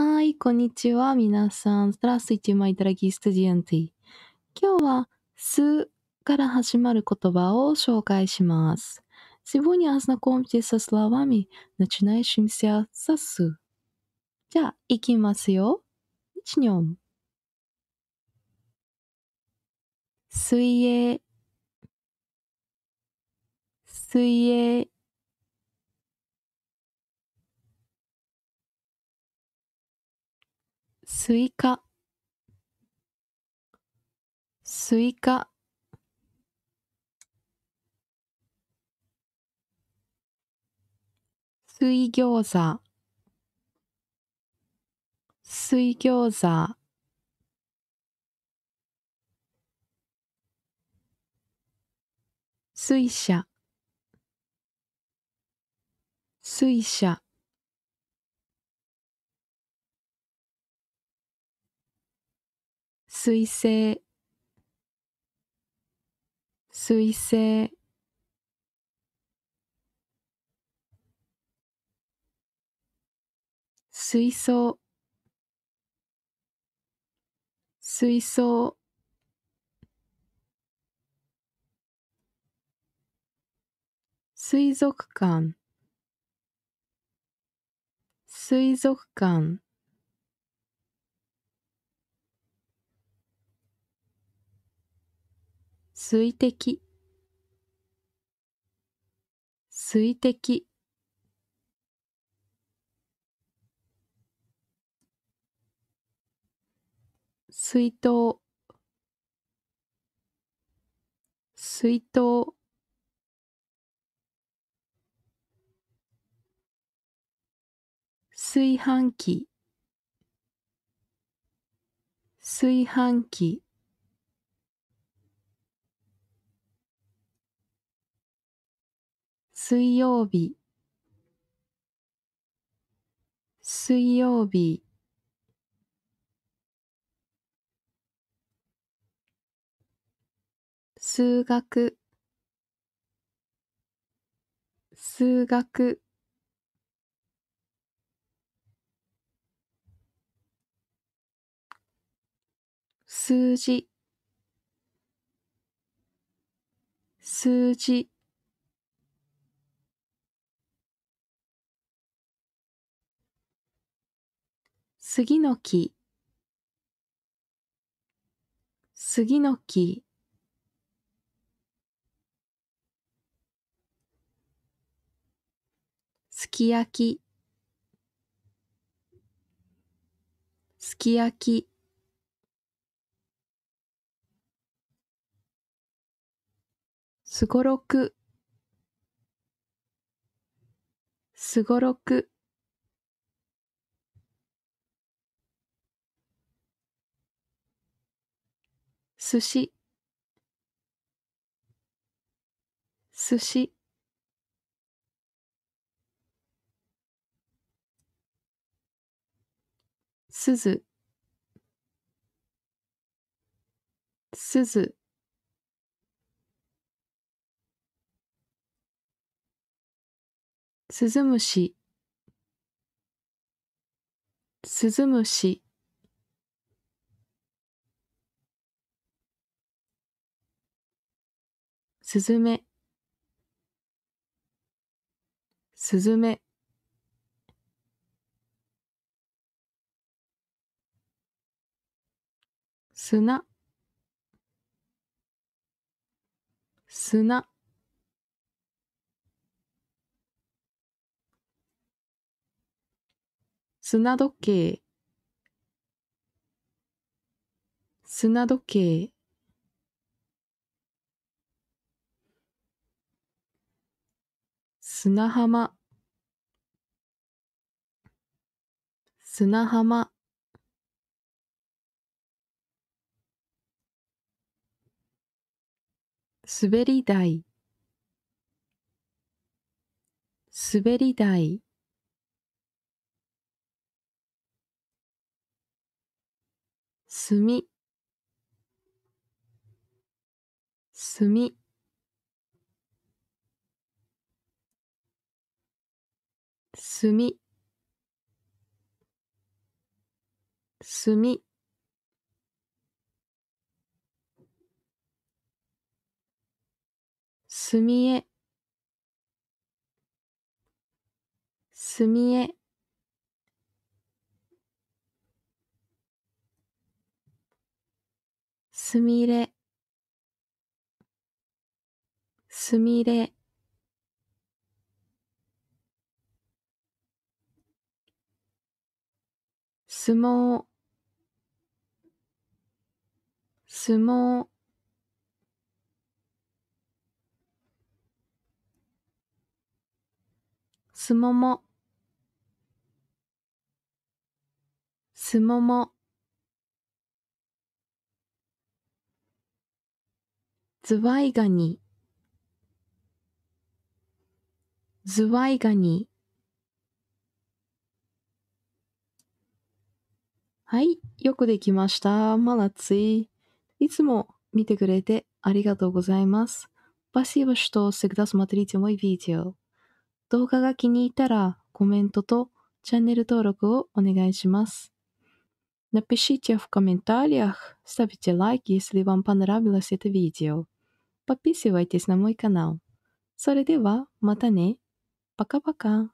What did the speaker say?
はい、こんにちは、皆さん。スラスイチマイドラギストジエンティ。今日は、すから始まる言葉を紹介します。Сегодня ознакомьтесь со словами, начинающимися со «с». じゃあ、いきますよ。н а ч н 水泳水泳スイカスイカ水餃子水餃子水車水車水星水星水槽水槽水族館水族館水滴水滴水筒水筒炊飯器炊飯器水曜日水曜日数学数学数字数字杉の木杉の木すき焼きすき焼きすごろくすごろくすしす司すずすずすずむしすずむしスズメ、スズメ、砂砂砂時計砂時計砂浜砂浜滑り台滑り台墨墨すみすみすみえすみえすみれすみれ相撲相撲すももすももズワイガニズワイガニはい、よくできました。まだつい。いつも見てくれてありがとうございます。Спасибо, что всегда смотрите мой видео. 動画が気に入ったらコメントとチャンネル登録をお願いします。Напишите в комментариях, ставьте лайк, если вам понравилось это видео. Подписывайтесь на мой канал. それでは、またね。パカパカ。